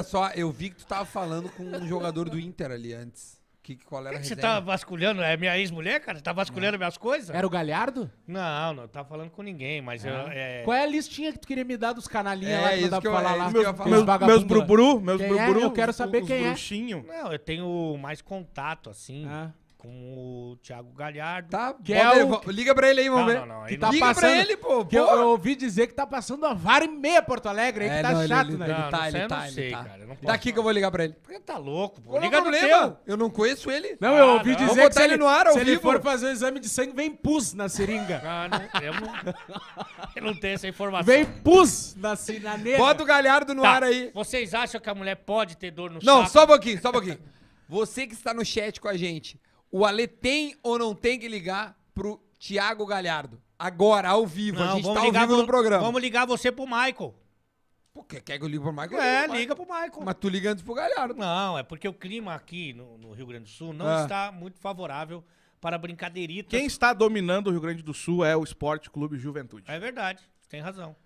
Olha só, eu vi que tu tava falando com um jogador do Inter ali antes. Que, qual era que a Você tava tá vasculhando, é minha ex-mulher, cara? Tava tá vasculhando minhas coisas? Era o Galhardo? Não, não Tava falando com ninguém, mas eu. Ah. É... Qual é a listinha que tu queria me dar dos canalinhas É, lá que é isso que eu- falar lá? Meus, vagabunda. meus brubru, meus Quem é? Eu quero saber os, quem é. bruxinho. Não, eu tenho mais contato, assim. Ah com o Thiago Galhardo. Tá, que é o... Liga pra ele aí, vamos ver. Não, não, que tá Liga passando... pra ele, pô. Que eu, eu, ouvi dizer que tá passando a vara e meia Porto Alegre aí, é, que é, tá chato, ele, né? Ele, ele tá, ele tá, não tá, sei, tá. Cara, não tá aqui que eu vou ligar pra ele. Porque tá louco, pô. É liga no teu. Eu não conheço ele. Não, eu ah, ouvi dizer vou que se ele, no ar, se vivo. ele for fazer o exame de sangue, vem pus na seringa. Ah, não, eu, não, eu não tenho essa informação. Vem pus na seringa, Bota o Galhardo no tá. ar aí. Vocês acham que a mulher pode ter dor no saco? Não, só um pouquinho, só um pouquinho. Você que está no chat com a gente, o Ale tem ou não tem que ligar pro Thiago Galhardo? Agora, ao vivo. Não, a gente tá ao vivo no programa. Vamos ligar você pro Michael. Por quer, quer que eu ligue pro Michael? É, pro liga pro Michael. Mas tu liga antes pro Galhardo. Não, é porque o clima aqui no, no Rio Grande do Sul não ah. está muito favorável para brincadeirita. Quem está dominando o Rio Grande do Sul é o Esporte Clube Juventude. É verdade, tem razão.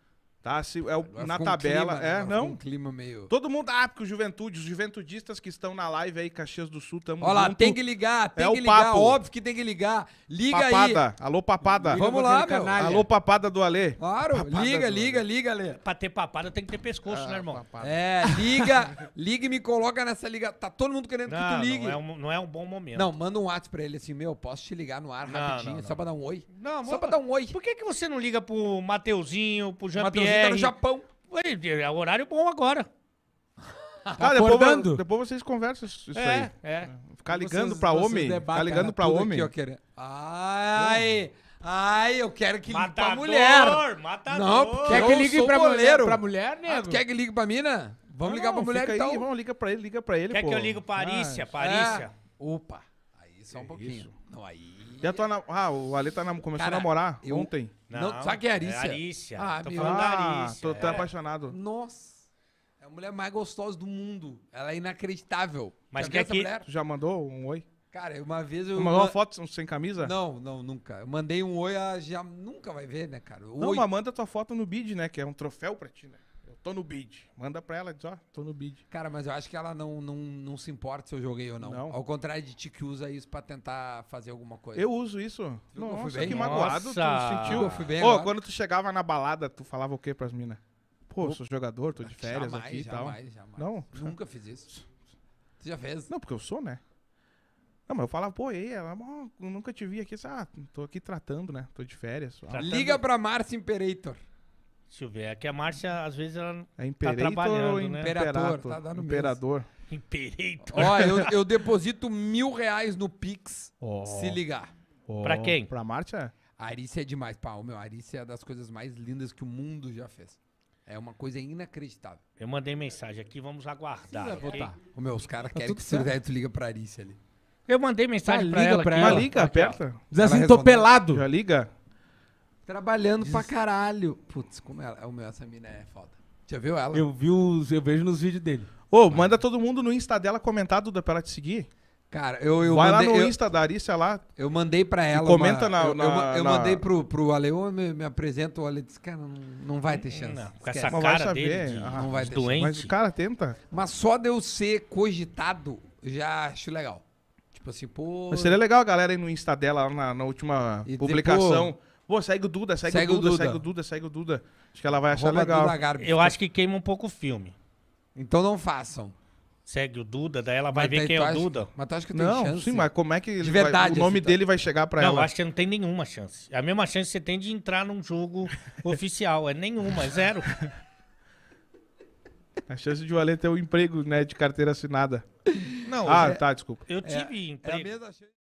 Tá? Se, é o, na tabela. Um clima, né? é, não. Um clima meio. Todo mundo. Ah, porque o Juventude, os Juventudistas que estão na live aí, Caxias do Sul, estamos. Olha lá, tem que ligar, tem é que ligar. Papo. Óbvio que tem que ligar. Liga papada. aí. Alô, papada. Liga Vamos lá, meu. Canalha. Alô, papada do Alê. Claro. Papada liga, liga, Ale. liga, Alê. Pra ter papada tem que ter pescoço, ah, né, irmão? Papada. É, liga, liga e me coloca nessa liga. Tá todo mundo querendo não, que tu ligue. Não é, um, não é um bom momento. Não, manda um WhatsApp pra ele assim, meu, posso te ligar no ar não, rapidinho, não, só pra dar um oi. Não, só pra dar um oi. Por que, que você não liga pro Mateuzinho, pro Jean-Pierre? é, tá no Japão. É horário bom agora. Tá ah, depois, depois, vocês conversam isso é, aí. É. é. Ficar ligando para pra homem. Ficar ligando pra homem. Aqui, ai, ai, eu quero que ligue pra mulher. Matador, Não, quer que ligue pra mulher, pra mulher, né? Ah, quer que ligue pra mina? Vamos ah, não, ligar pra mulher aí, então? Vamos, liga pra ele, liga pra ele, Quer pô. que eu ligo Parícia, ah, Parícia. É. Opa. Só um é pouquinho. Isso. Não, aí. na... Ah, o Ale tá na... começou Cara, a namorar eu- ontem. Não, Não, sabe que é Arícia? É Arícia. Ah, Tô meu- falando da ah, Arícia. tô é. apaixonado. Nossa. É a mulher mais gostosa do mundo. Ela é inacreditável. Mas Já é que mulher? Tu já mandou um oi? Cara, uma vez eu. Tu mandou uma foto sem camisa? Não, não, nunca. Eu mandei um oi, ela já nunca vai ver, né, cara? Não, mas manda tua foto no bid, né? Que é um troféu pra ti, né? Tô no bid. Manda pra ela, diz, ó, tô no bid. Cara, mas eu acho que ela não, não, não se importa se eu joguei ou não. não. Ao contrário de ti que usa isso pra tentar fazer alguma coisa. Eu uso isso. Não, eu fui bem. que magoado, Nossa. tu sentiu? Eu fui bem Ô, agora. quando tu chegava na balada, tu falava o quê pras minas? Pô, sou jogador, tô de férias jamais, aqui e tal. Jamais, jamais, Não? Nunca fiz isso. Tu já fez? Não, porque eu sou, né? Não, mas eu falava, pô, ei, ela, nunca te vi aqui. Ah, tô aqui tratando, né? Tô de férias. Tratando. Liga pra Márcio Imperator. Deixa eu ver. É que a Márcia, às vezes, ela é tá trabalhando, né? Imperador, tá dando Imperador. Imperador. Ó, eu, eu, deposito mil reais no Pix, oh. se ligar. Oh. Pra quem? Pra Márcia? A Arícia é demais, pau. Meu, a Arícia é das coisas mais lindas que o mundo já fez. É uma coisa inacreditável. Eu mandei mensagem aqui, vamos aguardar. Precisa okay? votar. O meu, os caras tá querem que certo. você tu liga pra Arícia ali. Eu mandei mensagem ah, pra liga ela. Pra ela. Mas liga, aperta. Diz assim, tô pelado. Já liga. Trabalhando Des... pra caralho. Putz, como ela, o meu, essa mina é foda. Já viu ela? Eu vi os, eu vejo nos vídeos dele. Ô, oh, manda todo mundo no Insta dela comentar, Duda, pra ela te seguir. Cara, eu, eu Vai mandei, lá no eu, Insta da Arícia lá. Eu mandei pra ela. Comenta uma, na, eu, na, eu, eu mandei pro, pro Ale, eu me, me apresento, o Ale disse, cara, não, não vai ter chance. Não, com essa cara cara dele de, ah, não vai ter doente. Chance. Mas, cara, tenta. Mas só de eu ser cogitado, já acho legal. Tipo assim, pô... Mas seria legal a galera ir no Insta dela, na, na última e publicação... Dizer, pô, Pô, segue o Duda, segue, segue o, Duda, o, Duda, segue o Duda, segue o Duda. Acho que ela vai achar legal. Eu acho que queima um pouco o filme. Então não façam. Segue o Duda, daí ela vai mas ver quem é o acha, Duda. Mas tu acha que tem não, chance? Sim, mas como é que de verdade, vai, o nome assim, tá? dele vai chegar pra não, ela? Não, acho que não tem nenhuma chance. É a mesma chance que você tem de entrar num jogo oficial. É nenhuma, é zero. A chance de o Alê ter um emprego, né, de carteira assinada. Não, ah, é, tá, desculpa. Eu tive é, emprego. É a mesma chance.